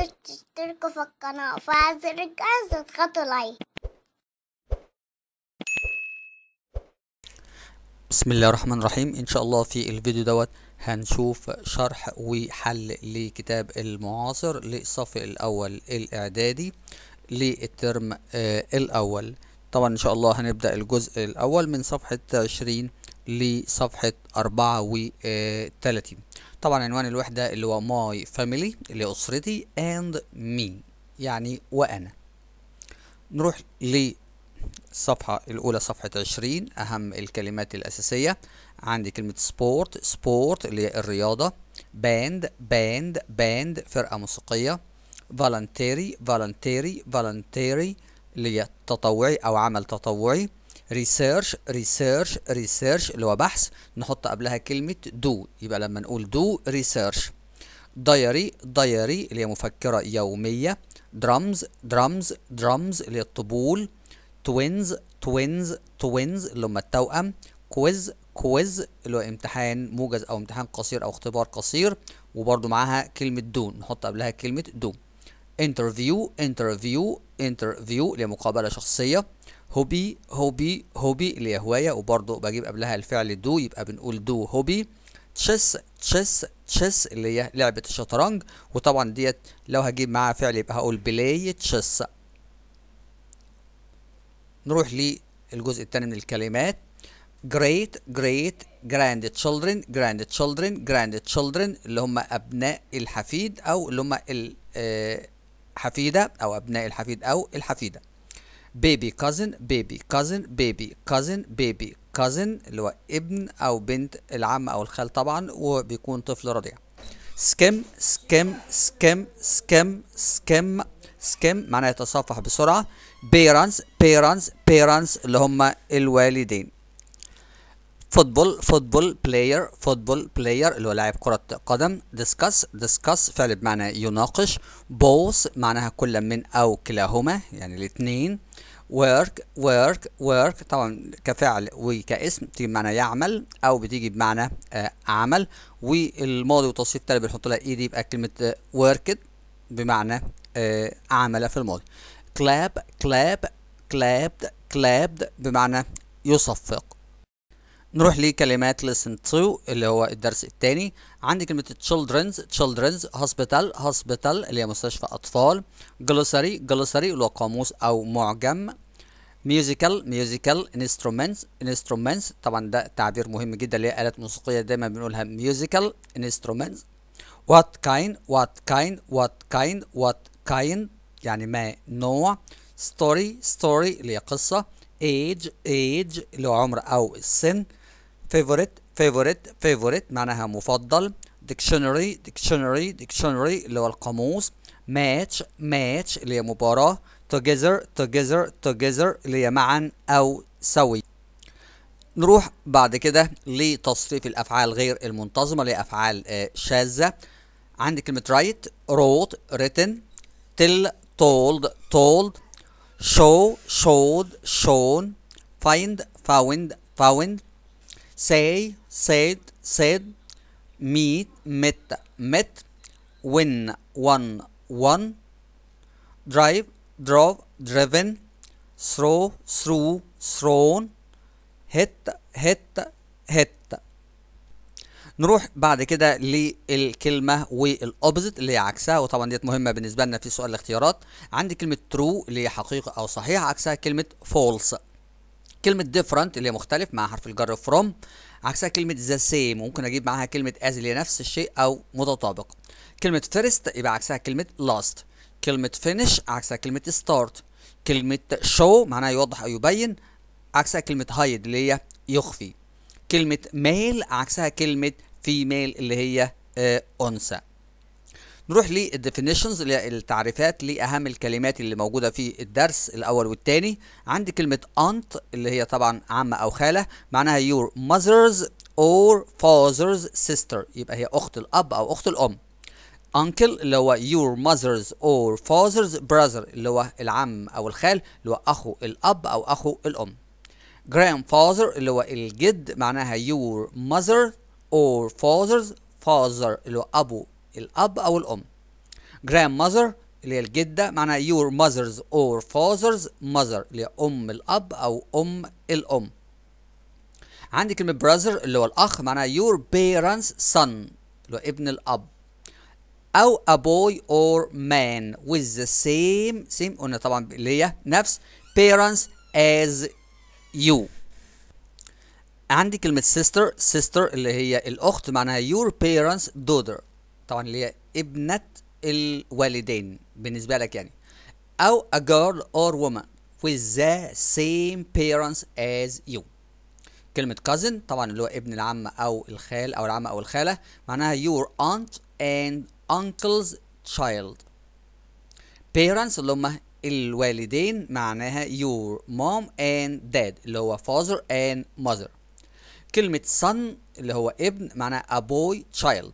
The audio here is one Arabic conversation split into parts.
تنسوش تشتركوا في القناة وفعل زر الجرس وتضغطوا لايك بسم الله الرحمن الرحيم ان شاء الله في الفيديو دوت هنشوف شرح وحل لكتاب المعاصر للصف الاول الاعدادي للترم الاول طبعا ان شاء الله هنبدا الجزء الاول من صفحه 20 لصفحة 34 طبعا عنوان الوحدة اللي هو ماي فاميلي اللي هي أسرتي اند me يعني وأنا نروح للصفحة الأولى صفحة 20 أهم الكلمات الأساسية عندي كلمة سبورت سبورت اللي هي الرياضة باند باند باند فرقة موسيقية voluntary voluntary voluntary اللي هي تطوعي أو عمل تطوعي ريسيرش ريسيرش ريسيرش اللي هو بحث نحط قبلها كلمة دو يبقى لما نقول دو ريسيرش دايري دايري اللي هي مفكرة يومية درامز درامز درامز اللي هي الطبول توينز توينز توينز اللي هم التوأم كويز كويز اللي هو امتحان موجز او امتحان قصير او اختبار قصير وبرده معاها كلمة دو نحط قبلها كلمة دو انترفيو انترفيو انترفيو اللي هي مقابلة شخصية هوبي هوبي هوبي اللي هي هواية وبرضه بجيب قبلها الفعل دو يبقى بنقول دو هوبي تشيس تشيس تشيس اللي هي لعبة الشطرنج وطبعا ديت لو هجيب معاها فعل يبقى هقول بلاي تشيس نروح للجزء الثاني من الكلمات great great grand children grand children grand children اللي هم أبناء الحفيد أو اللي هم الحفيدة آه، أو أبناء الحفيد أو الحفيدة بيبي كازن بيبي كازن بيبي كازن بيبي كازن اللي هو ابن او بنت العم او الخال طبعا وبيكون طفل رضيع سكم سكم سكم سكم سكم سكم معناه يتصفح بسرعه بيرانس بيرانس بيرانس اللي هم الوالدين فوتبول فوتبول بلاير فوتبول بلاير اللي هو لاعب كرة قدم ديسكاس ديسكاس فعل بمعنى يناقش بوس معناها كل من أو كلاهما يعني الاثنين work work work طبعا كفعل وكاسم بتيجي بمعنى يعمل او بتيجي بمعنى آه عمل والماضي والتصريف التالي بنحط لها اي دي يبقى كلمه آه، worked بمعنى آه عمل في الماضي clap clap clapped clapped بمعنى يصفق نروح لكلمات listen to اللي هو الدرس الثاني عندي كلمة children's children's hospital hospital اللي هي مستشفى أطفال glossary glossary اللي هو قاموس أو معجم ميوزيكال ميوزيكال انسترومنتس انسترومنتس طبعا ده تعبير مهم جدا اللي هي آلات موسيقية دايما بنقولها ميوزيكال انسترومنتس وات كاين وات كاين وات كاين وات كاين يعني ما نوع ستوري ستوري اللي هي قصة ايج ايج اللي هو عمر او السن فيفوريت فيفوريت فيفوريت معناها مفضل ديكشنري ديكشنري ديكشنري اللي هو القاموس ماتش ماتش اللي هي مباراة together together together اللي هي معا أو سوي نروح بعد كده لتصريف الأفعال غير المنتظمة لأفعال شاذة عندي كلمة write wrote written till told told show showed shown find found found say said said meet met met win won won drive draw driven, throw, through, thrown, hit, hit, hit. نروح بعد كده للكلمة والأوبزيت اللي هي عكسها وطبعا ديت مهمة بالنسبة لنا في سؤال الاختيارات عندي كلمة ترو اللي هي حقيقة أو صحيح عكسها كلمة فولس كلمة different اللي هي مختلف مع حرف الجر from عكسها كلمة the same ممكن أجيب معاها كلمة as اللي هي نفس الشيء أو متطابق كلمة فيرست يبقى عكسها كلمة لاست كلمة فينش عكسها كلمة ستارت كلمة شو معناها يوضح أو يبين عكسها كلمة هايد اللي هي يخفي كلمة ميل عكسها كلمة فيميل اللي هي أنثى آه، نروح للديفينيشنز اللي هي التعريفات لأهم الكلمات اللي موجودة في الدرس الأول والثاني عندي كلمة aunt اللي هي طبعا عمة أو خالة معناها your mother's or father's sister يبقى هي أخت الأب أو أخت الأم uncle اللي هو your mother's or father's brother اللي هو العم أو الخال اللي هو أخو الأب أو أخو الأم grandfather اللي هو الجد معناها your mother or father's father اللي هو أبو الأب أو الأم grandmother اللي هي الجدة معناها your mother's or father's mother اللي هي أم الأب أو أم الأم عندي كلمة brother اللي هو الأخ معناها your parents son اللي هو ابن الأب أو a boy or man with the same same قلنا طبعا اللي هي نفس parents as you عندي كلمة sister sister اللي هي الأخت معناها your parents daughter طبعا اللي هي ابنة الوالدين بالنسبة لك يعني أو a girl or woman with the same parents as you كلمة cousin طبعا اللي هو ابن العم أو الخال أو العم أو الخالة معناها your aunt and uncle's child parents اللي هم الوالدين معناها your mom and dad اللي هو father and mother كلمة son اللي هو ابن معناها a boy child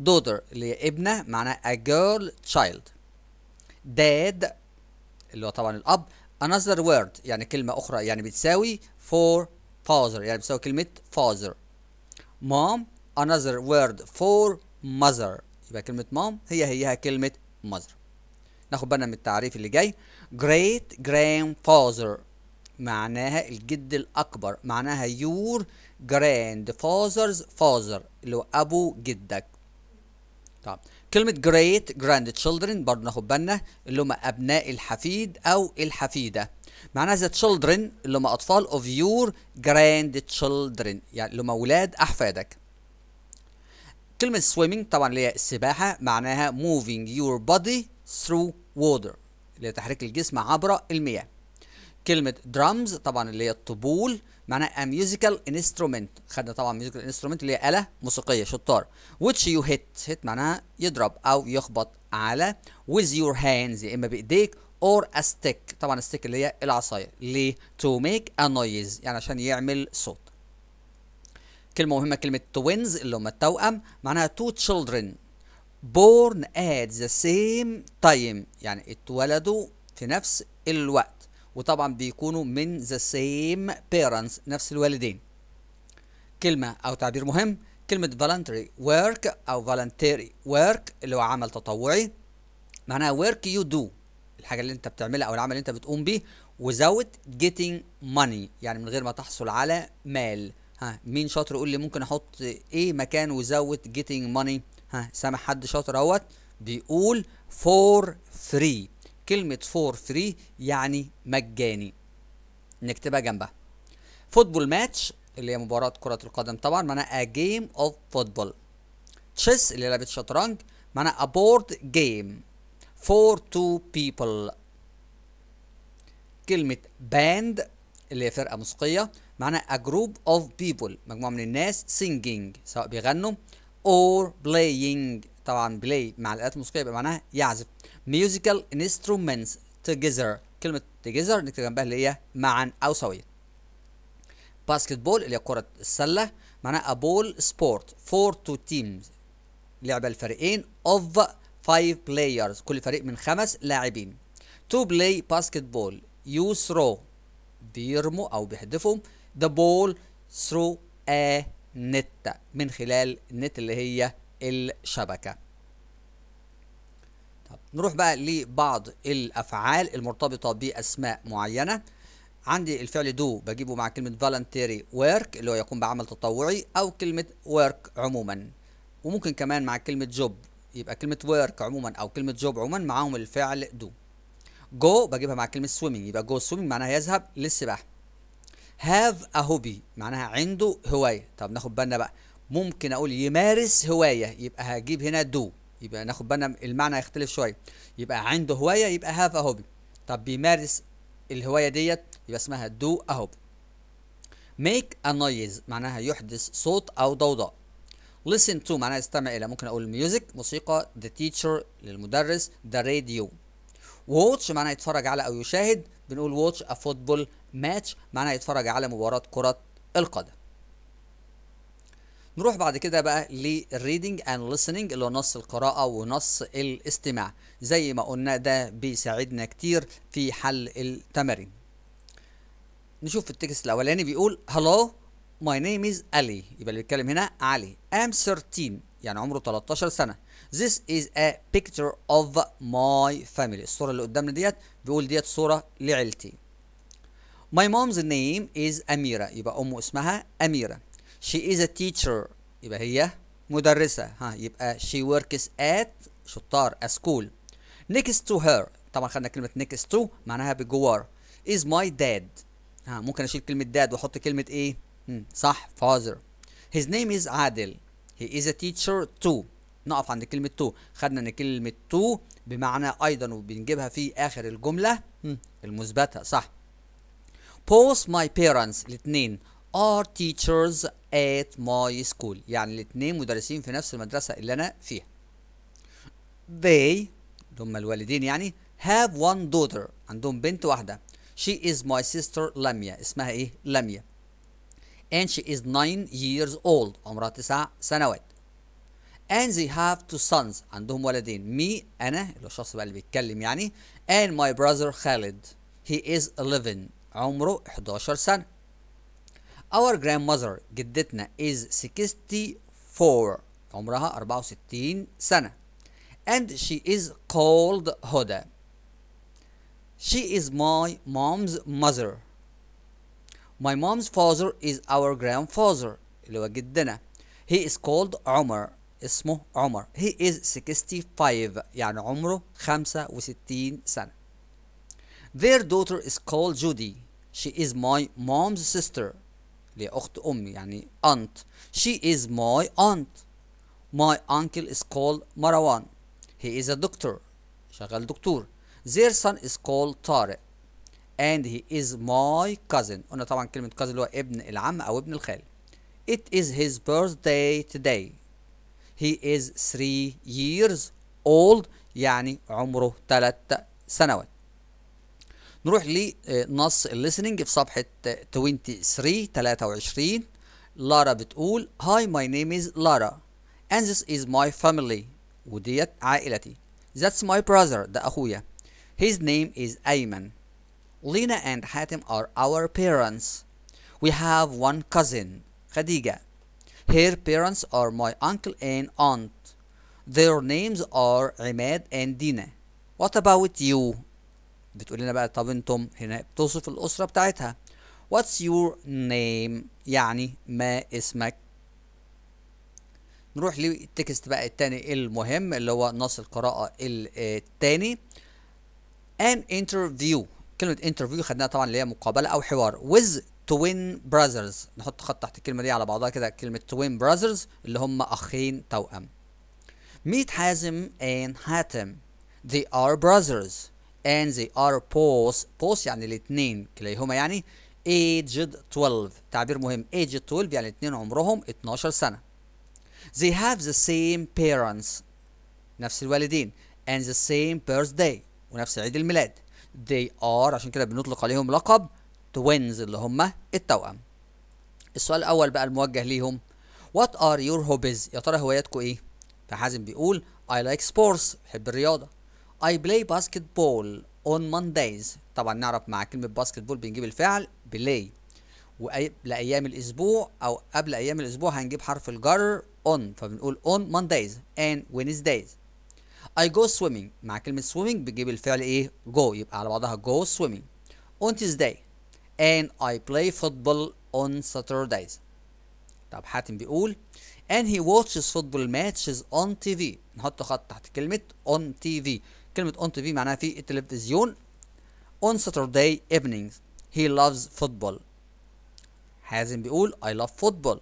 daughter اللي هي ابنة معناها a girl child dad اللي هو طبعا الأب another word يعني كلمة أخرى يعني بتساوي for father يعني بتساوي كلمة father mom another word for mother تبقى كلمة مام هي هيها كلمة مذر ناخد بالنا من التعريف اللي جاي great grandfather معناها الجد الأكبر معناها your grandfather's father اللي هو أبو جدك طب كلمة great grandchildren برضه ناخد بالنا اللي هم أبناء الحفيد أو الحفيدة معناها the children اللي هم أطفال of your grandchildren يعني اللي هم أولاد أحفادك كلمة swimming طبعا اللي هي السباحة معناها moving your body through water اللي هي تحريك الجسم عبر المياه كلمة drums طبعا اللي هي الطبول معناها a musical instrument خدنا طبعا musical instrument اللي هي آلة موسيقية شطار which you hit hit معناها يضرب أو يخبط على with your hands يا إما بإيديك or a stick طبعا الستيك اللي هي العصاية ليه to make a noise يعني عشان يعمل صوت كلمه مهمه كلمه توينز اللي هم التوأم معناها تو تشيلدرن born at the same time يعني اتولدوا في نفس الوقت وطبعا بيكونوا من the same parents نفس الوالدين كلمة أو تعبير مهم كلمة voluntary work أو voluntary work اللي هو عمل تطوعي معناها work you do الحاجة اللي أنت بتعملها أو العمل اللي أنت بتقوم بيه without getting money يعني من غير ما تحصل على مال ها مين شاطر يقول لي ممكن احط ايه مكان وزود جيتنج ماني ها سامع حد شاطر اهوت بيقول فور فري كلمة فور فري يعني مجاني نكتبها جنبها فوتبول ماتش اللي هي مباراة كرة القدم طبعا معناها جيم اوف فوتبول تشيس اللي لعبة شطرنج معناها بورد جيم فور تو بيبل كلمة باند اللي هي فرقة موسيقية معنى a group of people مجموعة من الناس singing سواء بيغنوا or playing طبعا play مع الآلات الموسيقية يبقى معناها يعزف musical instruments together كلمة together نكتب جنبها اللي هي معا أو سويا basketball اللي هي كرة السلة معناها a ball sport four to teams لعبة الفريقين of five players كل فريق من خمس لاعبين to play basketball throw بيرموا أو بيحدفوا the ball through a net من خلال النت اللي هي الشبكة طب نروح بقى لبعض الأفعال المرتبطة بأسماء معينة عندي الفعل دو بجيبه مع كلمة voluntary work اللي هو يقوم بعمل تطوعي أو كلمة work عموما وممكن كمان مع كلمة job يبقى كلمة work عموما أو كلمة job عموما معاهم الفعل دو جو بجيبها مع كلمة swimming يبقى جو swimming معناها يذهب للسباحة هاف ا هوبي معناها عنده هوايه طب ناخد بالنا بقى ممكن اقول يمارس هوايه يبقى هجيب هنا دو يبقى ناخد بالنا المعنى يختلف شويه يبقى عنده هوايه يبقى هاف ا هوبي طب بيمارس الهوايه ديت يبقى اسمها دو ا هوبي ميك ا نويز معناها يحدث صوت او ضوضاء listen to معناها استمع الى ممكن اقول ميوزك موسيقى the teacher للمدرس the radio watch معناها يتفرج على او يشاهد بنقول watch a football ماتش معناها يتفرج على مباراة كرة القدم نروح بعد كده بقى للريدنج اند listening اللي هو نص القراءة ونص الاستماع زي ما قلنا ده بيساعدنا كتير في حل التمارين نشوف التكست الاولاني بيقول هلو ماي نيم از علي يبقى اللي بيتكلم هنا علي ام 13 يعني عمره 13 سنة This is a picture of my family الصورة اللي قدامنا ديت بيقول ديت صورة لعيلتي My mom's name is أميرة يبقى أمه اسمها أميرة. She is a teacher يبقى هي مدرسة ها يبقى she works at شطار a school. Next to her طبعا خدنا كلمة next to معناها بجوار is my dad ها ممكن أشيل كلمة dad وأحط كلمة إيه؟ مم. صح father. His name is عادل. He is a teacher too. نقف عند كلمة تو خدنا ان كلمة تو بمعنى ايضا وبنجيبها في اخر الجملة المثبتة صح both my parents الاثنين are teachers at my school يعني الاثنين مدرسين في نفس المدرسة اللي أنا فيها they هم الوالدين يعني have one daughter عندهم بنت واحدة she is my sister لميا اسمها ايه لميا and she is 9 years old عمرها 9 سنوات and they have two sons عندهم ولدين me أنا اللي هو الشخص بقى اللي بيتكلم يعني and my brother خالد he is 11 عمره 11 سنة Our grandmother جدتنا is 64 عمرها 64 سنة and she is called Hoda. She is my mom's mother My mom's father is our grandfather اللي هو جدنا He is called عمر اسمه عمر He is 65 يعني عمره 65 سنة Their daughter is called Judy she is my mom's sister اللي هي أخت أمي يعني aunt she is my aunt my uncle is called Marwan he is a doctor شغال دكتور their son is called طارق and he is my cousin قلنا طبعا كلمة cousin اللي هو ابن العم أو ابن الخال it is his birthday today he is three years old يعني عمره ثلاث سنوات نروح لنص الليسننج في صفحة 23 23 لارا بتقول هاي ماي نيم از لارا and this is my family عائلتي that's my brother ده أخويا his name is أيمن Lina and Hatim are our parents we have one cousin خديجة her parents are my uncle and aunt their names are Imad and Dina what about you بتقول لنا بقى طب انتم هنا بتوصف الاسره بتاعتها واتس يور نيم يعني ما اسمك نروح للتكست بقى الثاني المهم اللي هو نص القراءه الثاني ان انترفيو كلمه انترفيو خدناها طبعا اللي هي مقابله او حوار with twin brothers نحط خط تحت الكلمه دي على بعضها كده كلمه twin brothers اللي هم اخين توأم meet حازم and حاتم they are brothers and they are both both يعني الاثنين كليهما يعني aged 12 تعبير مهم aged 12 يعني الاثنين عمرهم 12 سنة they have the same parents نفس الوالدين and the same birthday ونفس عيد الميلاد they are عشان كده بنطلق عليهم لقب twins اللي هم التوأم السؤال الأول بقى الموجه ليهم what are your hobbies يا ترى هواياتكم إيه فحازم بيقول I like sports بحب الرياضة I play basketball on Mondays طبعا نعرف مع كلمة باسكتبول بنجيب الفعل play وقبل أيام الأسبوع أو قبل أيام الأسبوع هنجيب حرف الجر on فبنقول on Mondays and Wednesdays I go swimming مع كلمة swimming بنجيب الفعل إيه go يبقى على بعضها go swimming on Tuesday and I play football on Saturdays طب حاتم بيقول and he watches football matches on TV نحط خط تحت كلمة on TV كلمة اون تي في معناها في التلفزيون on Saturday evenings he loves football حازم بيقول I love football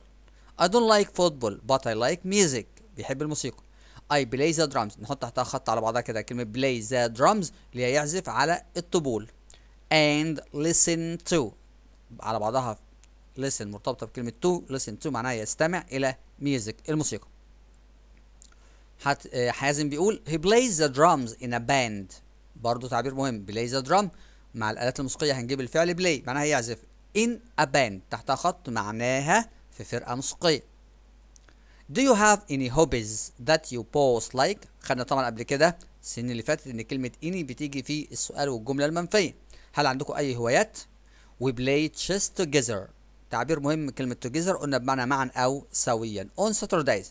I don't like football but I like music بيحب الموسيقى I play the drums نحط تحتها خط على بعضها كده كلمة play the drums اللي هي يعزف على الطبول and listen to على بعضها listen مرتبطة بكلمة to listen to معناها يستمع إلى music الموسيقى آه، حازم بيقول he plays the drums in a band برضه تعبير مهم plays the drum مع الآلات الموسيقية هنجيب الفعل play معناها يعزف in a band تحتها خط معناها في فرقة موسيقية Do you have any hobbies that you post like خدنا طبعا قبل كده السنين اللي فاتت ان كلمة any بتيجي في السؤال والجملة المنفية هل عندكم أي هوايات؟ We play chess together تعبير مهم كلمة together قلنا بمعنى معا أو سويا on Saturdays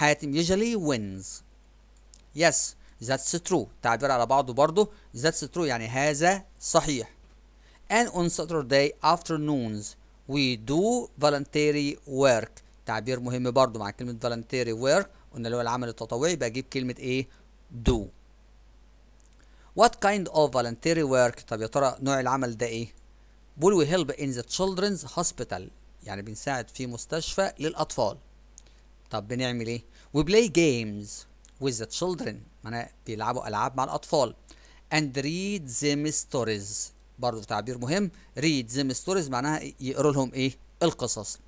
حاتم يوجوالي وينز يس ذاتس ترو تعبير على بعضه برضه ذاتس ترو يعني هذا صحيح and on saturday afternoons we do voluntary work تعبير مهم برضه مع كلمه voluntary work قلنا اللي هو العمل التطوعي بجيب كلمه ايه do what kind of voluntary work طب يا ترى نوع العمل ده ايه will we help in the children's hospital يعني بنساعد في مستشفى للاطفال طب بنعمل ايه we play games with the children معناها بيلعبوا العاب مع الاطفال and read them stories برضه تعبير مهم read them stories معناها يقروا لهم ايه القصص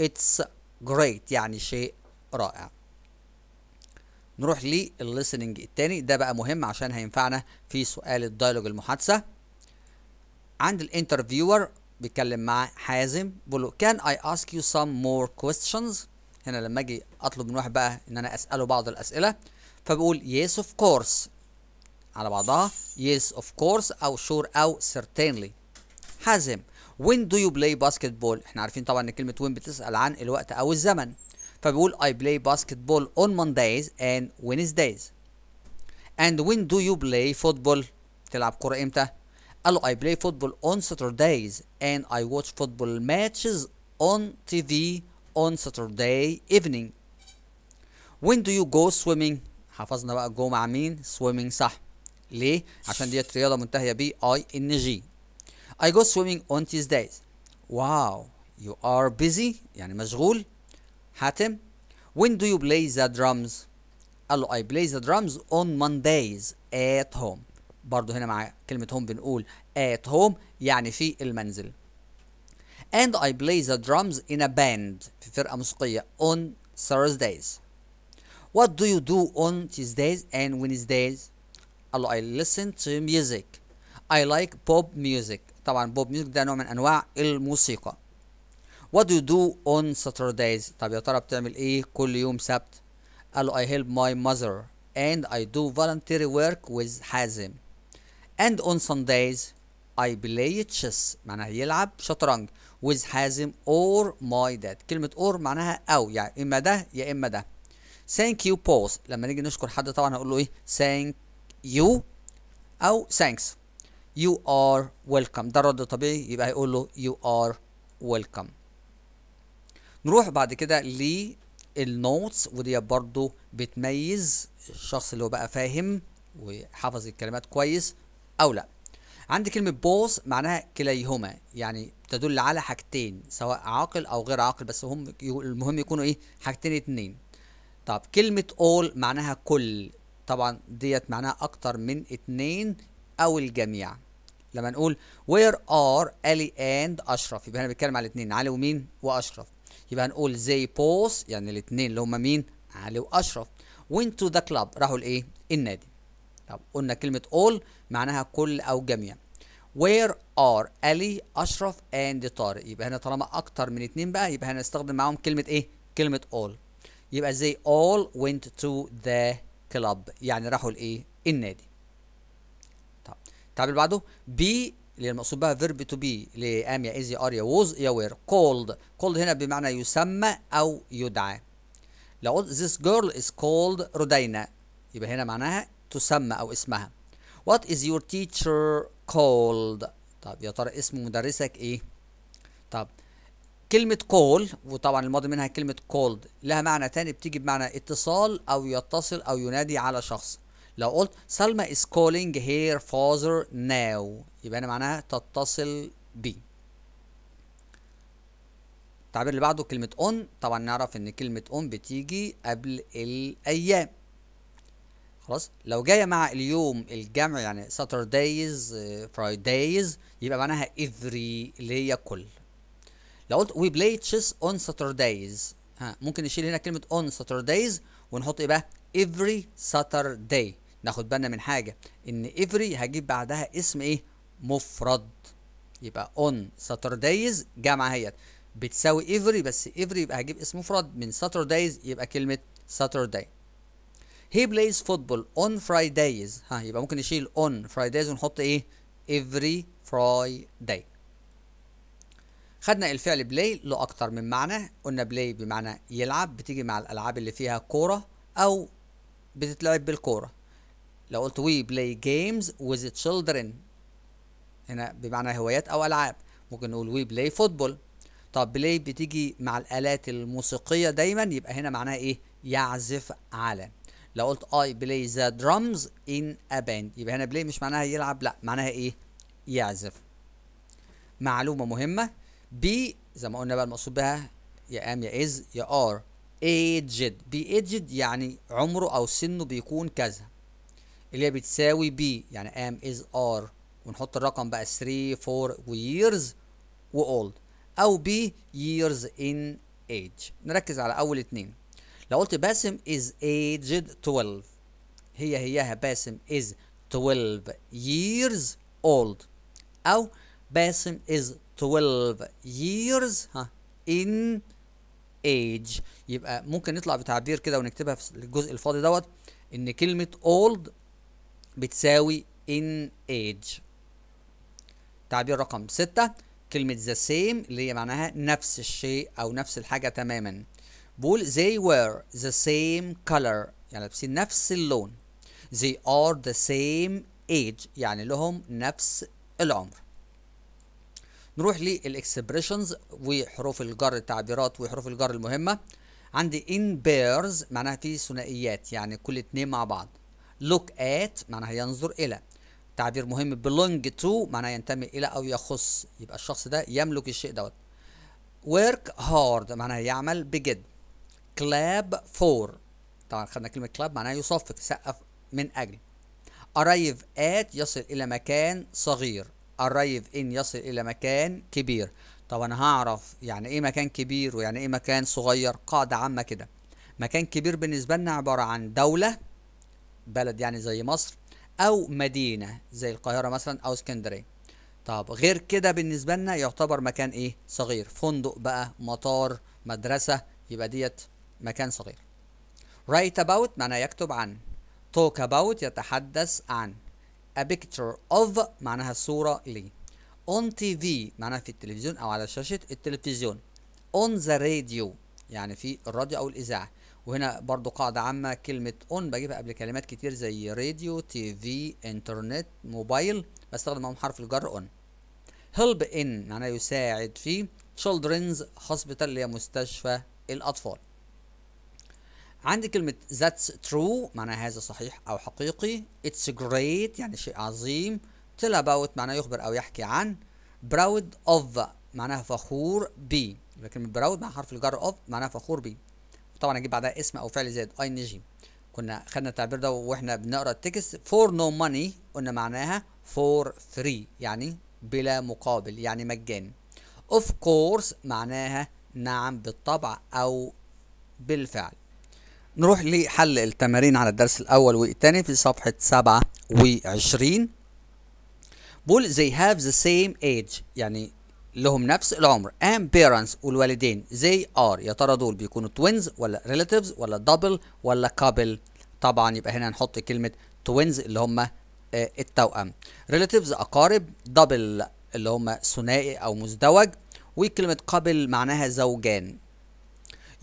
it's great يعني شيء رائع نروح للليسننج التاني ده بقى مهم عشان هينفعنا في سؤال الديالوج المحادثه عند الانترفيور بيتكلم مع حازم بيقول له can I ask you some more questions هنا لما اجي اطلب من واحد بقى ان انا اساله بعض الاسئله فبقول يس اوف كورس على بعضها يس اوف كورس او شور او سيرتينلي حازم وين دو يو بلاي باسكت بول احنا عارفين طبعا ان كلمه وين بتسال عن الوقت او الزمن فبيقول I play basketball on Mondays and Wednesdays and when do you play football تلعب كرة امتى قال له I play football on Saturdays and I watch football matches on TV on Saturday evening when do you go swimming حفظنا بقى جو مع مين swimming صح ليه عشان ديت رياضه منتهيه ب اي I go swimming on Tuesdays Wow, you are busy يعني مشغول حاتم when do you play the drums قال له I play the drums on Mondays at home برضو هنا مع كلمة home بنقول at home يعني في المنزل and I play the drums in a band في فرقة موسيقية on Thursdays What do you do on Tuesdays and Wednesdays؟ قال له I listen to music I like pop music طبعا بوب music ده نوع من أنواع الموسيقى What do you do on Saturdays؟ طب يا ترى بتعمل إيه كل يوم سبت؟ قال له I help my mother and I do voluntary work with حازم and on Sundays I play chess معناها يلعب شطرنج with حازم or my dad كلمة or معناها أو يعني إما ده يا إما ده thank you pause لما نيجي نشكر حد طبعا هقول له إيه thank you أو thanks you are welcome ده رد طبيعي يبقى هيقول له you are welcome نروح بعد كده للنوتس ودي برضو بتميز الشخص اللي هو بقى فاهم وحافظ الكلمات كويس أو لأ عندي كلمة بوز معناها كليهما يعني تدل على حاجتين سواء عاقل أو غير عاقل بس هم المهم يكونوا إيه حاجتين اتنين طب كلمة all معناها كل طبعا ديت معناها أكتر من اتنين أو الجميع لما نقول where are الي and أشرف يبقى هنا بنتكلم على الاتنين علي ومين وأشرف يبقى هنقول زي بوس يعني الاتنين اللي هما مين علي وأشرف went to the club راحوا لإيه النادي طب قلنا كلمة all معناها كل أو جميع وير ار الي اشرف اند طارق يبقى هنا طالما اكتر من اتنين بقى يبقى هنستخدم معاهم كلمه ايه كلمه all يبقى زي all went to the club يعني راحوا لايه النادي طب التعبير اللي بعده بي اللي المقصود بها فيرب تو بي لام يا از يا ار يا ووز يا وير كولد كولد هنا بمعنى يسمى او يدعى لو قلت this girl is called رودينا يبقى هنا معناها تسمى او اسمها What is your teacher called طب يا ترى اسم مدرسك ايه طب كلمة call وطبعا الماضي منها كلمة called لها معنى تاني بتيجي بمعنى اتصال او يتصل او ينادي على شخص لو قلت سلمى is calling her father now يبقى انا معناها تتصل بي التعبير اللي بعده كلمة on طبعا نعرف ان كلمة on بتيجي قبل الايام خلاص لو جايه مع اليوم الجمع يعني ساتردايز آه، فرايدايز يبقى معناها افري اللي هي كل لو قلت وي بلاي تشيس اون ساتردايز ها ممكن نشيل هنا كلمه اون ساتردايز ونحط ايه بقى افري ساترداي ناخد بالنا من حاجة إن افري هجيب بعدها اسم إيه؟ مفرد يبقى اون ساترديز جمع اهيت بتساوي افري بس افري يبقى هجيب اسم مفرد من ساترديز يبقى كلمة ساترداي he plays football on Fridays ها يبقى ممكن نشيل on Fridays ونحط ايه every Friday خدنا الفعل بلاي له اكتر من معنى قلنا بلاي بمعنى يلعب بتيجي مع الالعاب اللي فيها كوره او بتتلعب بالكوره لو قلت we play games with children هنا بمعنى هوايات او العاب ممكن نقول we play football طب بلاي بتيجي مع الالات الموسيقيه دايما يبقى هنا معناها ايه يعزف على لو قلت I play the drums in a band يبقى هنا play مش معناها يلعب لا معناها ايه يعزف معلومة مهمة بي زي ما قلنا بقى المقصود بها يا ام يا از يا ار aged بي aged يعني عمره او سنه بيكون كذا اللي هي بتساوي بي يعني ام از ار ونحط الرقم بقى 3 4 ويرز واولد او بي years in age نركز على اول اتنين لو قلت باسم is aged 12 هي هياها باسم is 12 years old أو باسم is 12 years ها in age يبقى ممكن نطلع بتعبير كده ونكتبها في الجزء الفاضي دوت ان كلمة old بتساوي in age تعبير رقم ستة كلمة the same اللي هي معناها نفس الشيء أو نفس الحاجة تماما بقول they were the same color يعني لابسين نفس اللون they are the same age يعني لهم نفس العمر نروح للاكسبريشنز وحروف الجر التعبيرات وحروف الجر المهمة عندي in pairs معناها في ثنائيات يعني كل اتنين مع بعض look at معناها ينظر إلى تعبير مهم belong to معناها ينتمي إلى أو يخص يبقى الشخص ده يملك الشيء دوت work hard معناها يعمل بجد كلاب فور طبعا خدنا كلمة كلاب معناها يصفق سقف من أجل أرايف آت يصل إلى مكان صغير أرايف إن يصل إلى مكان كبير طب أنا هعرف يعني إيه مكان كبير ويعني إيه مكان صغير قاعدة عامة كده مكان كبير بالنسبة لنا عبارة عن دولة بلد يعني زي مصر أو مدينة زي القاهرة مثلا أو اسكندرية طب غير كده بالنسبة لنا يعتبر مكان إيه صغير فندق بقى مطار مدرسة يبقى ديت مكان صغير write about معنى يكتب عن talk about يتحدث عن a picture of معناها صورة لي on TV معناها في التلفزيون أو على شاشة التلفزيون on the radio يعني في الراديو أو الإذاعة وهنا برضو قاعدة عامة كلمة on بجيبها قبل كلمات كتير زي راديو تي في انترنت موبايل بستخدم حرف الجر on help in معناها يساعد في children's hospital اللي هي مستشفى الأطفال عندي كلمة that's true معناها هذا صحيح أو حقيقي it's great يعني شيء عظيم tell about معناها يخبر أو يحكي عن proud of معناها فخور بي لكن براود مع حرف الجر اوف معناها فخور بيه طبعا اجيب بعدها اسم او فعل زائد اي ان جي كنا خدنا التعبير ده واحنا بنقرا التكست فور نو ماني قلنا معناها فور فري يعني بلا مقابل يعني مجان اوف كورس معناها نعم بالطبع او بالفعل نروح لحل التمارين على الدرس الأول والثاني في صفحة 27 بول they have the same age يعني لهم نفس العمر and parents والوالدين they are يا ترى دول بيكونوا twins ولا relatives ولا double ولا couple طبعا يبقى هنا نحط كلمة twins اللي هم آه، التوأم relatives أقارب double اللي هم ثنائي أو مزدوج وكلمة couple معناها زوجان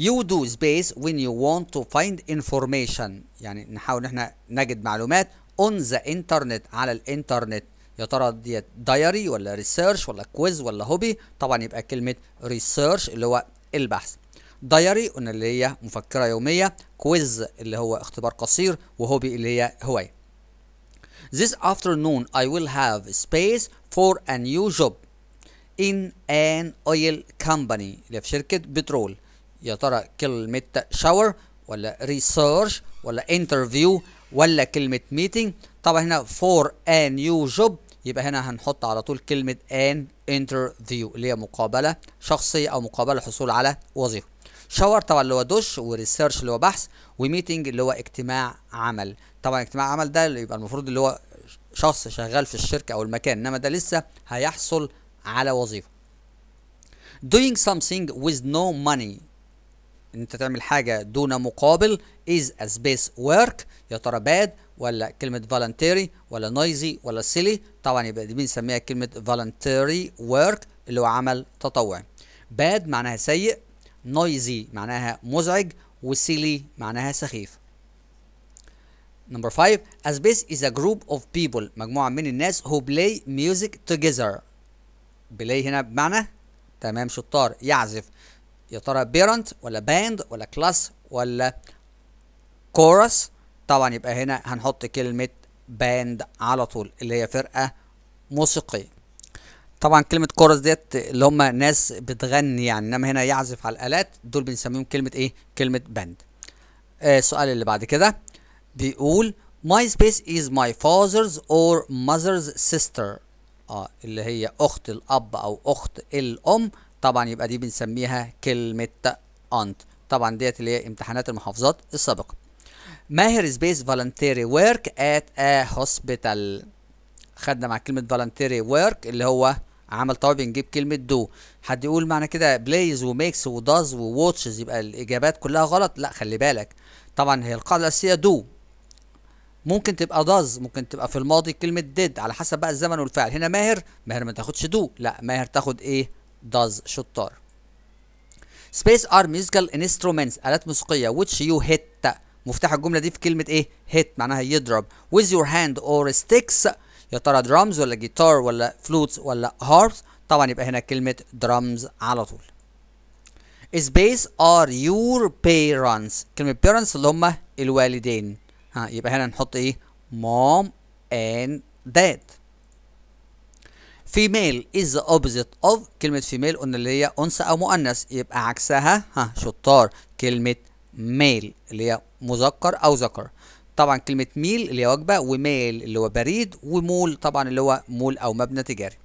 You do space when you want to find information يعني نحاول احنا نجد معلومات on the internet على الانترنت يا ترى ديت دايري ولا ريسيرش ولا كويز ولا هوبي طبعا يبقى كلمة ريسيرش اللي هو البحث دايري قلنا اللي هي مفكرة يومية كويز اللي هو اختبار قصير وهوبي اللي هي هواية This afternoon I will have space for a new job in an oil company اللي في شركة بترول يا ترى كلمة شاور ولا ريسيرش ولا انترفيو ولا كلمة ميتنج طبعا هنا فور ان يو جوب يبقى هنا هنحط على طول كلمة ان انترفيو اللي هي مقابلة شخصية أو مقابلة حصول على وظيفة شاور طبعا اللي هو دش وريسيرش اللي هو بحث وميتنج اللي هو اجتماع عمل طبعا اجتماع عمل ده اللي يبقى المفروض اللي هو شخص شغال في الشركة أو المكان إنما ده لسه هيحصل على وظيفة doing something with no money ان انت تعمل حاجه دون مقابل از a space work يا ترى باد ولا كلمه فالنتيري ولا نويزي ولا سيلي طبعا يبقى دي بنسميها كلمه فالنتيري ورك اللي هو عمل تطوعي باد معناها سيء نويزي معناها مزعج وسيلي معناها سخيف نمبر 5 A space is a group of people مجموعة من الناس who play music together بلاي هنا بمعنى تمام شطار يعزف يا ترى بيرنت ولا باند ولا كلاس ولا كورس طبعا يبقى هنا هنحط كلمة باند على طول اللي هي فرقة موسيقية طبعا كلمة كورس ديت اللي هم ناس بتغني يعني انما هنا يعزف على الآلات دول بنسميهم كلمة ايه؟ كلمة باند. آه السؤال اللي بعد كده بيقول my space is my father's or mother's sister اه اللي هي أخت الأب أو أخت الأم طبعا يبقى دي بنسميها كلمه انت طبعا ديت اللي هي امتحانات المحافظات السابقه ماهر سبيس فالنتيري ورك ات ا هوسبيتال خدنا مع كلمه فالنتيري ورك اللي هو عمل طبعا بنجيب كلمه دو حد يقول معنى كده بلايز وميكس وداز وواتشز يبقى الاجابات كلها غلط لا خلي بالك طبعا هي القاعده الاساسيه دو ممكن تبقى داز ممكن تبقى في الماضي كلمه ديد على حسب بقى الزمن والفعل هنا ماهر ماهر ما تاخدش دو لا ماهر تاخد ايه does شطار space are musical instruments آلات موسيقية which you hit مفتاح الجملة دي في كلمة ايه hit معناها يضرب with your hand or sticks يا ترى drums ولا جيتار ولا flutes ولا هاربس طبعا يبقى هنا كلمة drums على طول space are your parents كلمة parents اللي هم الوالدين ها يبقى هنا نحط ايه mom and dad فيميل از اوبزيت اوف كلمه فيميل قلنا اللي هي انثى او مؤنث يبقى عكسها ها شطار كلمه ميل اللي هي مذكر او ذكر طبعا كلمه ميل اللي هي وجبه وميل اللي هو بريد ومول طبعا اللي هو مول او مبنى تجاري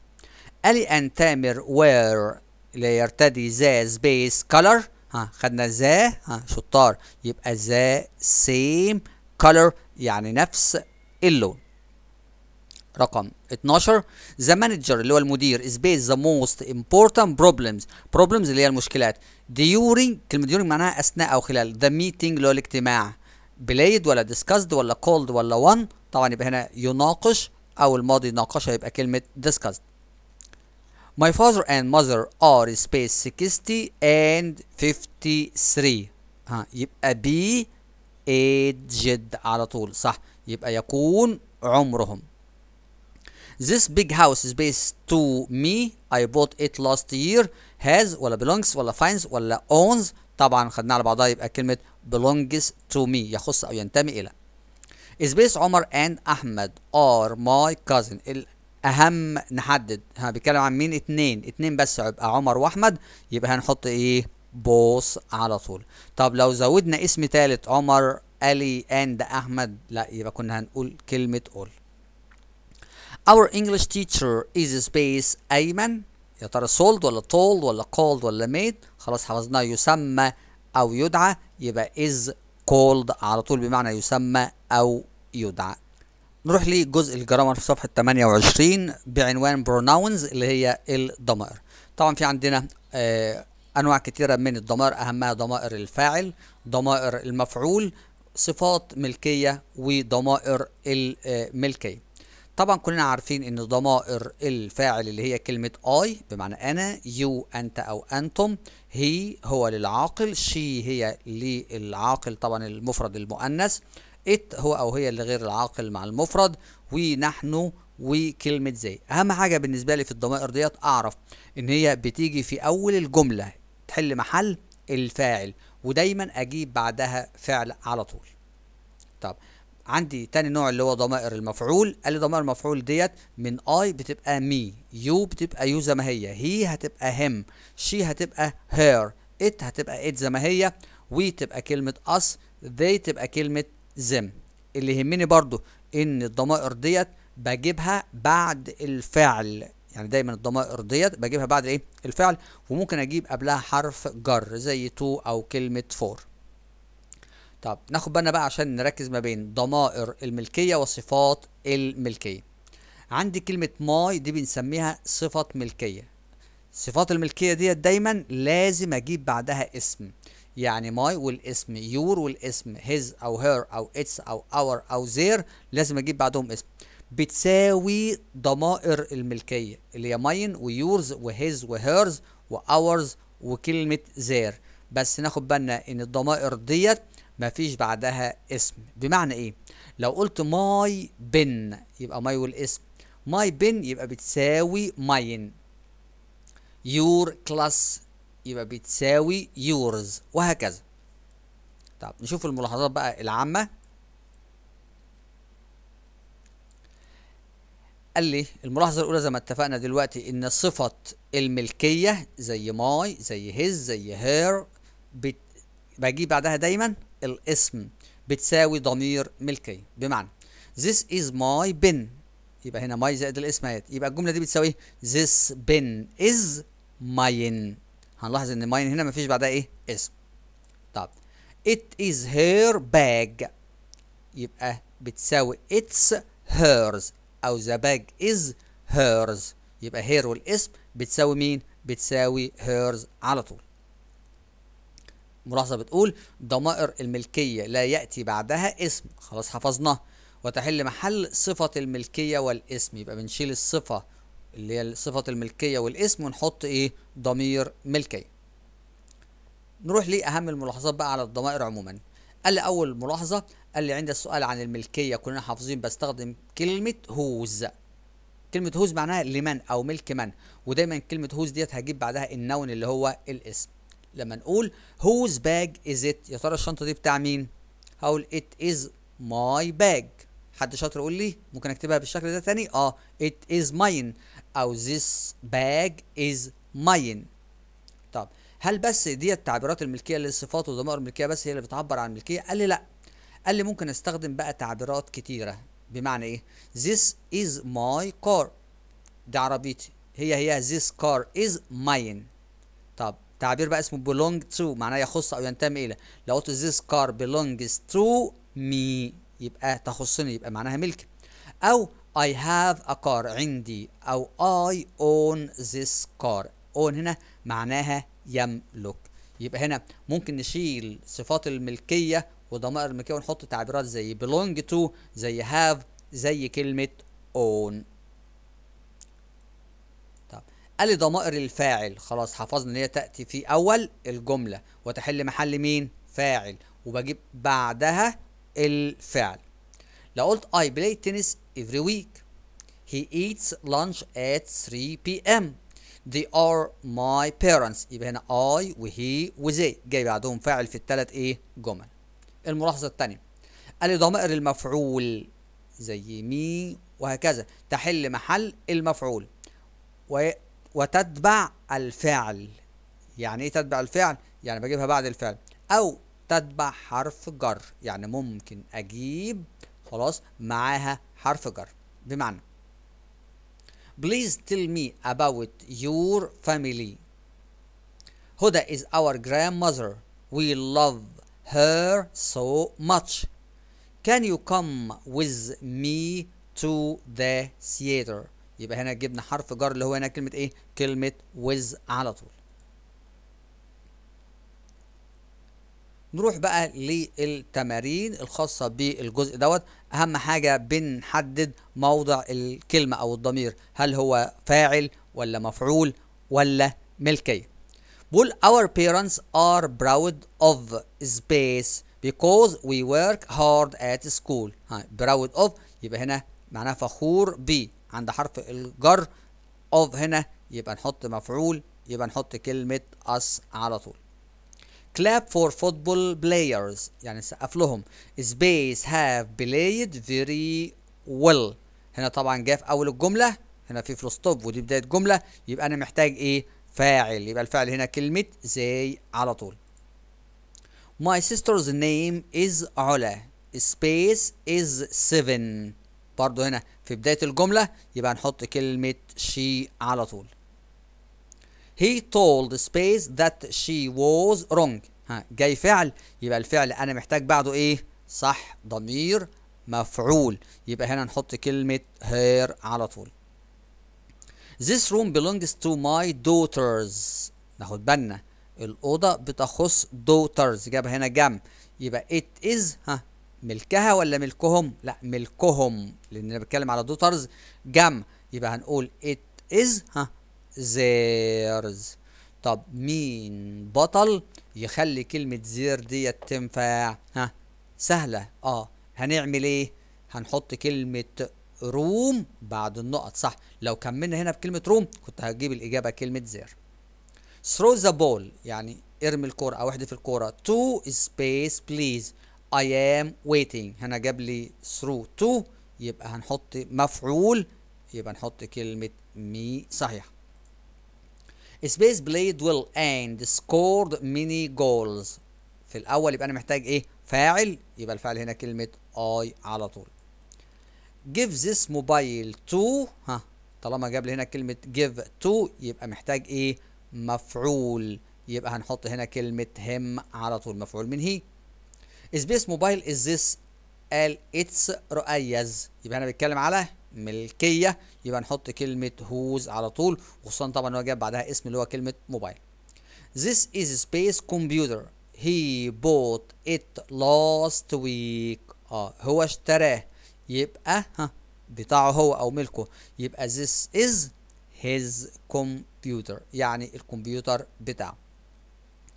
الي ان تامر وير اللي يرتدي ذا سبيس كلر ها خدنا ذا ها شطار يبقى ذا سيم كلر يعني نفس اللون رقم 12 ذا مانجر اللي هو المدير is based the most important problems problems اللي هي المشكلات during كلمه during معناها اثناء او خلال the meeting اللي هو الاجتماع بلايد ولا discussed ولا called ولا one طبعا يبقى هنا يناقش او الماضي ناقشه يبقى كلمه discussed My father and mother are space 60 and 53 ها يبقى بي aged على طول صح يبقى يكون عمرهم This big house is based to me I bought it last year has ولا belongs ولا finds ولا owns طبعا خدناها على بعضها يبقى كلمة belongs to me يخص أو ينتمي إلى is based عمر and أحمد are my cousin الأهم نحدد ها بيتكلم عن مين اتنين اتنين بس يبقى عمر وأحمد يبقى هنحط إيه بوس على طول طب لو زودنا اسم تالت عمر ألي اند احمد لا يبقى كنا هنقول كلمه اول Our English teacher is space أيمن يا ترى sold ولا told ولا called ولا made خلاص حفظناه يسمى أو يدعى يبقى is called على طول بمعنى يسمى أو يدعى نروح لجزء الجرامر في صفحة 28 بعنوان pronouns اللي هي الضمائر طبعا في عندنا آه، أنواع كتيرة من الضمائر أهمها ضمائر الفاعل ضمائر المفعول صفات ملكية وضمائر الملكية طبعا كلنا عارفين ان ضمائر الفاعل اللي هي كلمة I بمعنى أنا يو أنت أو أنتم هي هو للعاقل شي هي للعاقل طبعا المفرد المؤنث ات هو أو هي لغير العاقل مع المفرد ونحن وكلمة زي أهم حاجة بالنسبة لي في الضمائر ديت أعرف إن هي بتيجي في أول الجملة تحل محل الفاعل ودايما أجيب بعدها فعل على طول طب عندي تاني نوع اللي هو ضمائر المفعول قال لي ضمائر المفعول ديت من اي بتبقى مي يو بتبقى يو زي ما هي هي هتبقى هم شي هتبقى هير ات هتبقى ات زي ما هي وي تبقى كلمة اس ذي تبقى كلمة زم اللي يهمني برضو ان الضمائر ديت بجيبها بعد الفعل يعني دايما الضمائر ديت بجيبها بعد ايه الفعل وممكن اجيب قبلها حرف جر زي تو او كلمة فور طب ناخد بالنا بقى عشان نركز ما بين ضمائر الملكيه وصفات الملكيه عندي كلمه ماي دي بنسميها صفه ملكيه صفات الملكيه ديت دايما لازم اجيب بعدها اسم يعني ماي والاسم يور والاسم هيز او هير او اتس او اور او زير لازم اجيب بعدهم اسم بتساوي ضمائر الملكيه اللي هي ماين ويورز وهيز وهيرز واورز وكلمه زير بس ناخد بالنا ان الضمائر ديت مفيش بعدها اسم بمعنى ايه لو قلت ماي بن يبقى ماي والاسم ماي بن يبقى بتساوي ماين يور كلاس يبقى بتساوي يورز وهكذا طب نشوف الملاحظات بقى العامة قال لي الملاحظة الأولى زي ما اتفقنا دلوقتي إن صفة الملكية زي ماي زي هيز زي هير بجيب بعدها دايما الاسم بتساوي ضمير ملكيه بمعنى this is my bin يبقى هنا my زائد الاسم هات يبقى الجمله دي بتساوي ايه this bin is mine هنلاحظ ان mine هنا مفيش بعدها ايه اسم طب it is her bag يبقى بتساوي it's hers او the bag is hers يبقى هير والاسم بتساوي مين بتساوي hers على طول ملاحظه بتقول ضمائر الملكيه لا ياتي بعدها اسم خلاص حفظناها وتحل محل صفه الملكيه والاسم يبقى بنشيل الصفه اللي هي صفه الملكيه والاسم ونحط ايه ضمير ملكيه نروح لاهم الملاحظات بقى على الضمائر عموما قال لي اول ملاحظه قال لي عند السؤال عن الملكيه كلنا حافظين بستخدم كلمه هوز كلمه هوز معناها لمن او ملك من ودايما كلمه هوز ديت هجيب بعدها النون اللي هو الاسم لما نقول هوز باج از ات يا ترى الشنطه دي بتاع مين هقول ات از ماي باج حد شاطر يقول لي ممكن اكتبها بالشكل ده تاني اه ات از ماين او ذس باج از ماين طب هل بس دي تعبيرات الملكيه للصفات وضمائر الملكيه بس هي اللي بتعبر عن الملكيه قال لي لا قال لي ممكن استخدم بقى تعبيرات كتيره بمعنى ايه ذس از ماي كار دي عربيتي هي هي ذس كار از ماين تعبير بقى اسمه belong to معناه يخص او ينتمي الى لو قلت this car belongs to me يبقى تخصني يبقى معناها ملكي او I have a car عندي او I own this car own هنا معناها يملك يبقى هنا ممكن نشيل صفات الملكية وضمائر الملكية ونحط تعبيرات زي belong to زي have زي كلمة own قال لي ضمائر الفاعل خلاص حفظنا ان هي تاتي في اول الجمله وتحل محل مين فاعل وبجيب بعدها الفعل لو قلت I play tennis every week he eats lunch at 3 p.m. they are my parents يبقى هنا I وهي وزي جاي بعدهم فاعل في الثلاث ايه جمل الملاحظه الثانيه قال لي ضمائر المفعول زي مي وهكذا تحل محل المفعول وتتبع الفعل يعني ايه تتبع الفعل يعني بجيبها بعد الفعل او تتبع حرف جر يعني ممكن اجيب خلاص معاها حرف جر بمعنى Please tell me about your family. Huda is our grandmother. We love her so much. Can you come with me to the theater? يبقى هنا جبنا حرف جر اللي هو هنا كلمة ايه؟ كلمة ويز على طول. نروح بقى للتمارين الخاصة بالجزء دوت أهم حاجة بنحدد موضع الكلمة أو الضمير هل هو فاعل ولا مفعول ولا ملكية بقول our parents are proud of space because we work hard at school ها proud of يبقى هنا معناها فخور بيه. عند حرف الجر اوف هنا يبقى نحط مفعول يبقى نحط كلمة us على طول clap for football players يعني سقف لهم space have played very well هنا طبعا جاء في اول الجملة هنا في فول ستوب ودي بداية جملة يبقى انا محتاج ايه فاعل يبقى الفاعل هنا كلمة زي على طول my sister's name is علا space is seven برضو هنا في بداية الجملة يبقى نحط كلمة she على طول he told space that she was wrong ها جاي فعل يبقى الفعل انا محتاج بعده ايه صح ضمير مفعول يبقى هنا نحط كلمة her على طول This room belongs to my daughters ناخد بالنا الأوضة بتخص daughters جاب هنا جم يبقى it is ها ملكها ولا ملكهم لا ملكهم لان انا بتكلم على دوترز جمع يبقى هنقول it is ها theirs طب مين بطل يخلي كلمة زير ديت تنفع ها سهلة اه هنعمل ايه هنحط كلمة روم بعد النقط صح لو كملنا هنا بكلمة روم كنت هجيب الإجابة كلمة زير throw the ball يعني ارمي الكورة أو احدف الكورة to space please I am waiting هنا جاب لي through to يبقى هنحط مفعول يبقى نحط كلمة me صحيح Space played well and scored many goals في الأول يبقى أنا محتاج إيه فاعل يبقى الفاعل هنا كلمة I على طول give this mobile to ها طالما جاب لي هنا كلمة give to يبقى محتاج إيه مفعول يبقى هنحط هنا كلمة him على طول مفعول من هي سبيس موبايل از ذس قال اتس رؤيز يبقى انا بتكلم على ملكيه يبقى نحط كلمه هوز على طول وخصوصا طبعا هو جاب بعدها اسم اللي هو كلمه موبايل This is space computer he bought it last week اه هو اشتراه يبقى ها بتاعه هو او ملكه يبقى this is his computer يعني الكمبيوتر بتاعه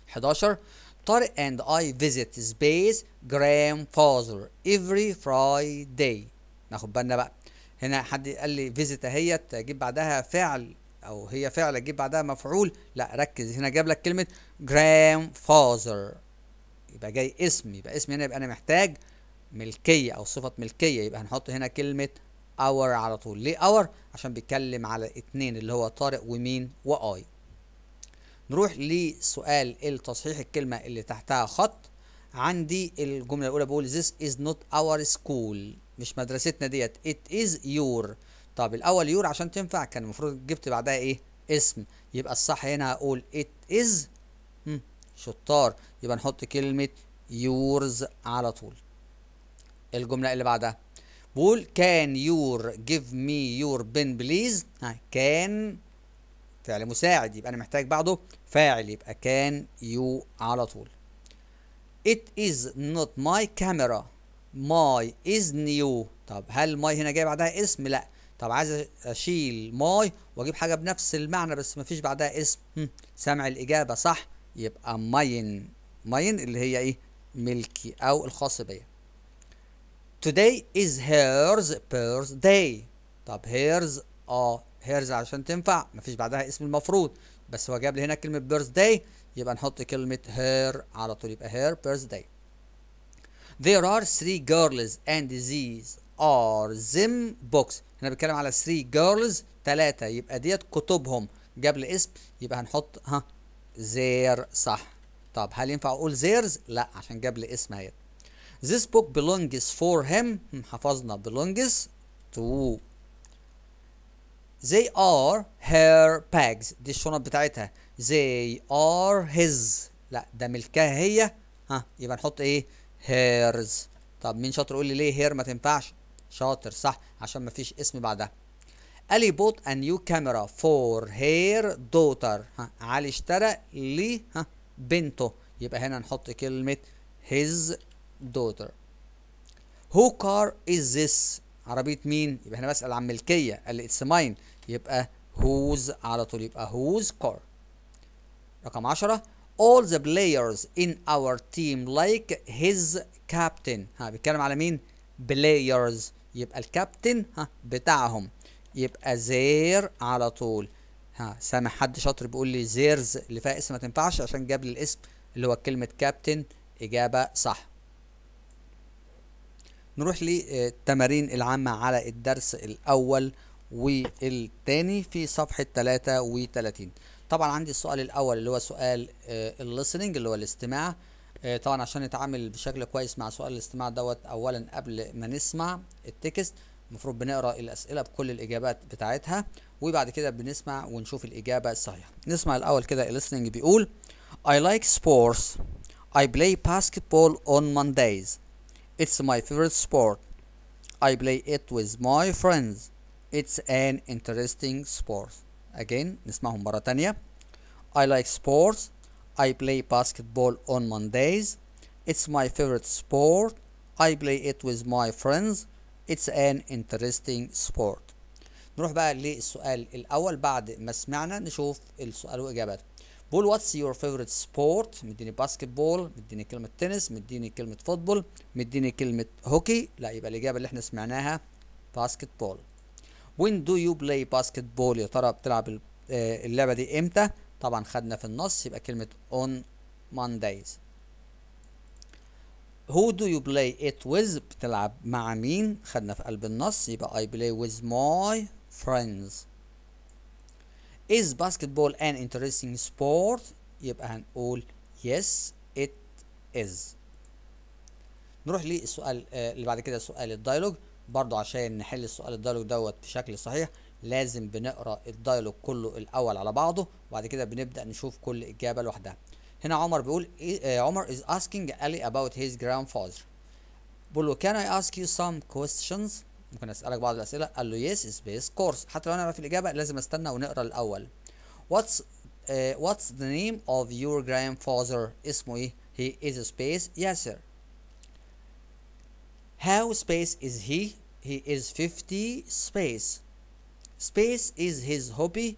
11 طارق and I visit space grandfather every Friday ناخد بالنا بقى هنا حد قال لي visit اهيت اجيب بعدها فعل او هي فعل اجيب بعدها مفعول لا ركز هنا جاب لك كلمه grandfather يبقى جاي اسم يبقى اسم هنا يبقى انا محتاج ملكيه او صفه ملكيه يبقى هنحط هنا كلمه اور على طول ليه اور عشان بيتكلم على اتنين اللي هو طارق ومين واي نروح لسؤال التصحيح الكلمة اللي تحتها خط عندي الجملة الأولى بقول this is not our school مش مدرستنا ديت it is your طب الأول your عشان تنفع كان المفروض جبت بعدها إيه اسم يبقى الصح هنا هقول it is شطار يبقى نحط كلمة yours على طول الجملة اللي بعدها بقول can your give me your pen please كان فعل مساعد يبقى أنا محتاج بعده فاعل يبقى كان يو على طول it is not my camera my is new طب هل my هنا جاي بعدها اسم لا طب عايز اشيل my واجيب حاجه بنفس المعنى بس مفيش بعدها اسم سامع الاجابه صح يبقى mine mine اللي هي ايه ملكي او الخاص بيا today is hers birthday طب hers اه هيرز عشان تنفع مفيش بعدها اسم المفروض بس هو جاب لي هنا كلمه بيرث داي يبقى نحط كلمه هير على طول يبقى هير بيرث داي There are three girls and these are them books هنا بيتكلم على 3 girls ثلاثة يبقى ديت كتبهم جاب لي اسم يبقى هنحط ها زير صح طب هل ينفع اقول زيرز لا عشان جاب لي اسم اهي This book belongs for him حفظنا belongs to they are her bags دي الشنط بتاعتها they are his لا ده ملكها هي ها يبقى نحط ايه hers طب مين شاطر يقول لي ليه هير ما تنفعش شاطر صح عشان ما فيش اسم بعدها علي bought a new camera for her daughter ها علي اشترى لي ها بنته يبقى هنا نحط كلمة his daughter who car is this عربيه مين يبقى هنا بسال عن ملكيه قال لي اتس ماين يبقى هوز على طول يبقى هوز كار رقم 10 all the players in our team like his captain ها بيتكلم على مين players يبقى الكابتن ها بتاعهم يبقى زير على طول ها سامع حد شاطر بيقول لي زيرز اللي فيها اسم ما تنفعش عشان جاب لي الاسم اللي هو كلمه كابتن اجابه صح نروح للتمارين العامة على الدرس الأول والتاني في صفحة 33 طبعا عندي السؤال الأول اللي هو سؤال آه، الليسننج اللي هو الاستماع آه، طبعا عشان نتعامل بشكل كويس مع سؤال الاستماع دوت أولا قبل ما نسمع التكست المفروض بنقرا الأسئلة بكل الإجابات بتاعتها وبعد كده بنسمع ونشوف الإجابة الصحيحة نسمع الأول كده الليسننج بيقول I like sports I play basketball on Mondays It's my favorite sport. I play it with my friends. It's an interesting sport. Again نسمعهم مرة تانية. I like sports. I play basketball on Mondays. It's my favorite sport. I play it with my friends. It's an interesting sport. نروح بقى للسؤال الأول بعد ما سمعنا نشوف السؤال وإجاباته. بول واتس يور فيفورت سبورت مديني باسكت بول مديني كلمه تنس مديني كلمه فوتبول مديني كلمه هوكي لا يبقى الاجابه اللي احنا سمعناها باسكت بول وين دو يو بلاي باسكت بول يا ترى بتلعب آه، اللعبه دي امتى طبعا خدنا في النص يبقى كلمه اون مانديز who do you play it with بتلعب مع مين خدنا في قلب النص يبقى I play with my friends is basketball an interesting sport يبقى هنقول yes it is نروح للسؤال آه، اللي بعد كده سؤال الدايلوج برضو عشان نحل السؤال الدايلوج دوت بشكل صحيح لازم بنقرا الدايلوج كله الاول على بعضه وبعد كده بنبدا نشوف كل اجابه لوحدها هنا عمر بيقول إيه، آه، عمر is asking Ali about his grandfather بقول له can I ask you some questions ممكن اسالك بعض الاسئله قال له يس سبيس كورس حتى لو انا عارف الاجابه لازم استنى ونقرا الاول واتس واتس ذا نيم اوف يور جراند فاذر اسمه ايه هي از سبيس ياسر هاو سبيس از هي هي از 50 سبيس سبيس از هيز هوبي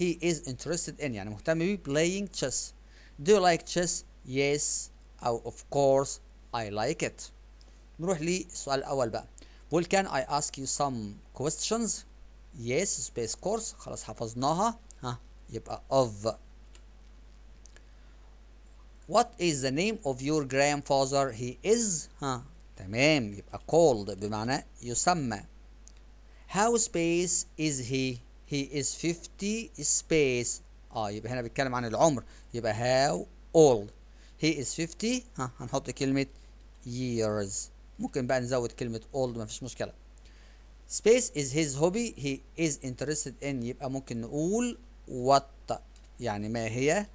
he is interested in يعني مهتم بيه بلاينج تشيس do you like chess yes أو اوف كورس اي لايك ات نروح للسؤال الأول بقى Well, can I ask you some questions yes space course خلاص حفظناها ها يبقى of What is the name of your grandfather? He is ها تمام يبقى called بمعنى يسمى. How space is he? He is 50 space اه يبقى هنا بيتكلم عن العمر يبقى how old. He is 50 ها هنحط me? years. ممكن بقى نزود كلمه old مفيش مشكله space is his hobby he is interested in يبقى ممكن نقول what يعني ما هي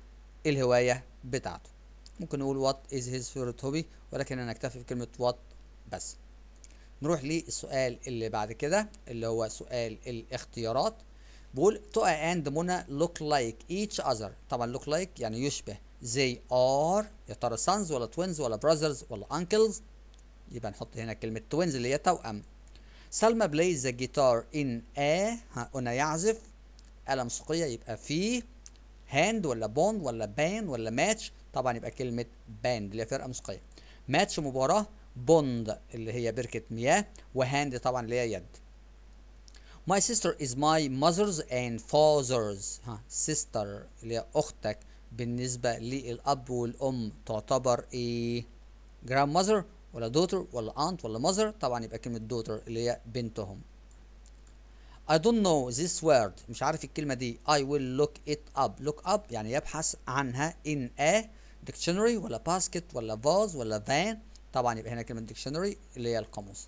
الهوايه بتاعته ممكن نقول what is his favorite hobby ولكن انا اكتفي بكلمه what بس نروح للسؤال اللي بعد كده اللي هو سؤال الاختيارات بقول تقى اند منى look like each other طبعا look like يعني يشبه they are يا ترى sons ولا twins ولا brothers ولا uncles يبقى نحط هنا كلمة توينز اللي هي توأم سلمى بلايز ذا جيتار ان ا هنا يعزف آلة موسيقية يبقى في هاند ولا بوند ولا بان ولا ماتش طبعا يبقى كلمة باند اللي هي فرقة موسيقية ماتش مباراة بوند اللي هي بركة مياه وهاند طبعا اللي هي يد My sister is my mother's and father's ها sister اللي هي أختك بالنسبة للأب والأم تعتبر إيه grandmother ولا دوتر ولا aunt ولا mother طبعا يبقى كلمة daughter اللي هي بنتهم I don't know this word مش عارف الكلمة دي I will look it up look up يعني يبحث عنها in a dictionary ولا basket ولا vase ولا van طبعا يبقى هنا كلمة dictionary اللي هي القاموس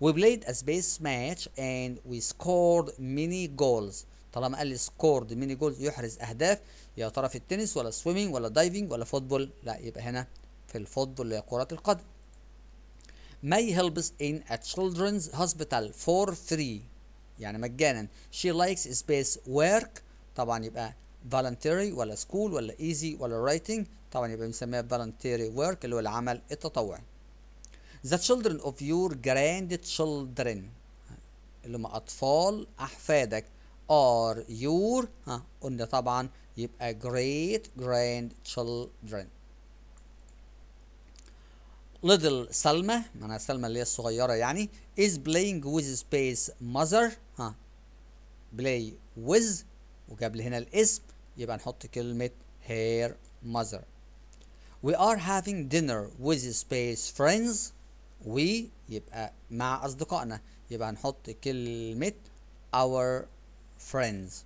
We played a space match and we scored many goals طالما قال لي سكورد ميني جولز يحرز اهداف يا ترى في التنس ولا سويمنج ولا دايفنج ولا فوتبول لا يبقى هنا في الفوتبول اللي هي كرة القدم may help us in a children's hospital for free يعني مجانا she likes space work طبعا يبقى voluntary ولا school ولا easy ولا writing طبعا يبقى بنسميها voluntary work اللي هو العمل التطوعي the children of your grandchildren اللي هم أطفال أحفادك are your ها قلنا طبعا يبقى great grandchildren little Salma معناها سلمى اللي هي الصغيرة يعني is playing with his mother ها play with وجاب لي هنا الاسم يبقى نحط كلمة her mother we are having dinner with his friends we يبقى مع أصدقائنا يبقى نحط كلمة our friends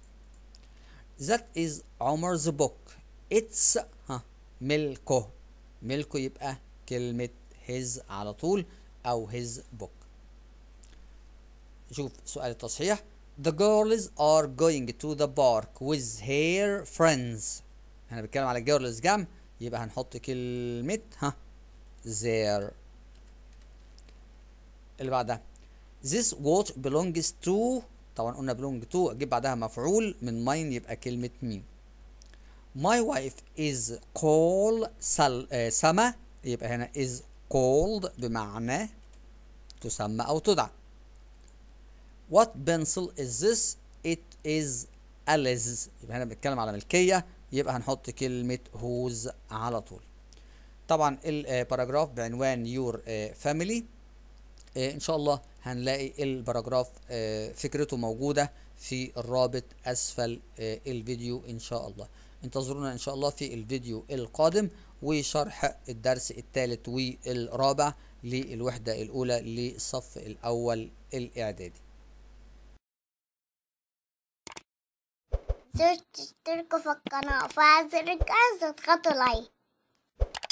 that is Omar's book it's ها ملكه ملكه يبقى كلمة his على طول أو his book شوف سؤال التصحيح The girls are going to the park with her friends احنا بنتكلم على girls جمع يبقى هنحط كلمة ها their اللي بعدها This watch belongs to طبعا قلنا belong to اجيب بعدها مفعول من mine يبقى كلمة مين My wife is called Sal... uh, Sama يبقى هنا is called بمعنى تسمى أو تدعى What pencil is this? It is Alice يبقى هنا بنتكلم على ملكية يبقى هنحط كلمة whose على طول طبعا الباراجراف آه، بعنوان يور فاميلي آه، آه، ان شاء الله هنلاقي الباراجراف فكرته موجودة في الرابط اسفل الفيديو ان شاء الله انتظرونا ان شاء الله في الفيديو القادم وشرح الدرس الثالث والرابع للوحدة الأولى للصف الأول الإعدادي تشتركوا في القناة وفعل زر الجرس وتضغطوا لايك